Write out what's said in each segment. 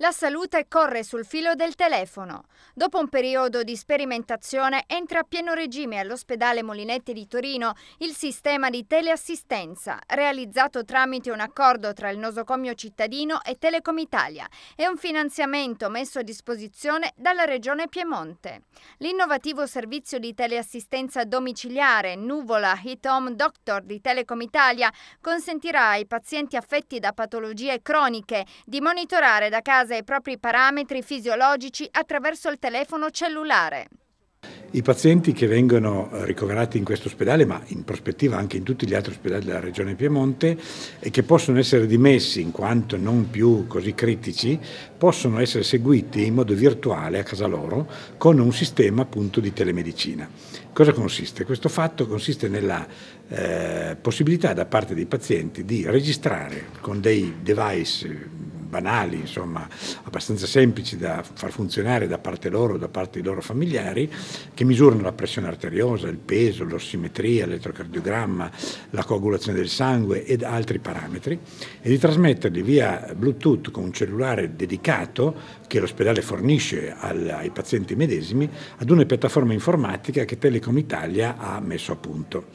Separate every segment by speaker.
Speaker 1: La salute corre sul filo del telefono. Dopo un periodo di sperimentazione entra a pieno regime all'ospedale Molinetti di Torino il sistema di teleassistenza, realizzato tramite un accordo tra il nosocomio cittadino e Telecom Italia e un finanziamento messo a disposizione dalla Regione Piemonte. L'innovativo servizio di teleassistenza domiciliare Nuvola Hit Home Doctor di Telecom Italia consentirà ai pazienti affetti da patologie croniche di monitorare da casa base ai propri parametri fisiologici attraverso il telefono cellulare.
Speaker 2: I pazienti che vengono eh, ricoverati in questo ospedale, ma in prospettiva anche in tutti gli altri ospedali della regione Piemonte, e che possono essere dimessi in quanto non più così critici, possono essere seguiti in modo virtuale a casa loro con un sistema appunto di telemedicina. Cosa consiste? Questo fatto consiste nella eh, possibilità da parte dei pazienti di registrare con dei device banali, insomma, abbastanza semplici da far funzionare da parte loro, da parte dei loro familiari, che misurano la pressione arteriosa, il peso, l'ossimetria, l'elettrocardiogramma, la coagulazione del sangue ed altri parametri, e di trasmetterli via Bluetooth con un cellulare dedicato che l'ospedale fornisce al, ai pazienti medesimi ad una piattaforma informatica che Telecom Italia ha messo a punto.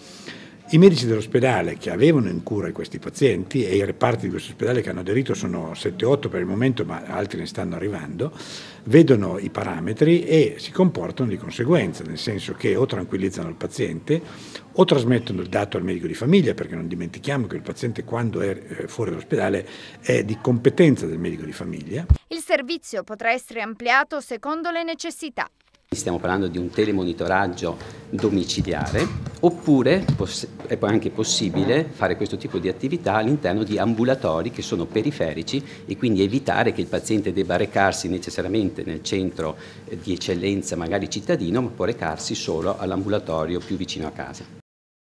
Speaker 2: I medici dell'ospedale che avevano in cura questi pazienti e i reparti di questo ospedale che hanno aderito sono 7-8 per il momento, ma altri ne stanno arrivando, vedono i parametri e si comportano di conseguenza, nel senso che o tranquillizzano il paziente o trasmettono il dato al medico di famiglia, perché non dimentichiamo che il paziente quando è eh, fuori dall'ospedale è di competenza del medico di famiglia.
Speaker 1: Il servizio potrà essere ampliato secondo le necessità.
Speaker 2: Stiamo
Speaker 3: parlando di un telemonitoraggio domiciliare Oppure è anche possibile fare questo tipo di attività all'interno di ambulatori che sono periferici e quindi evitare che il paziente debba recarsi necessariamente nel centro eh, di eccellenza, magari cittadino, ma può recarsi solo all'ambulatorio più vicino a casa.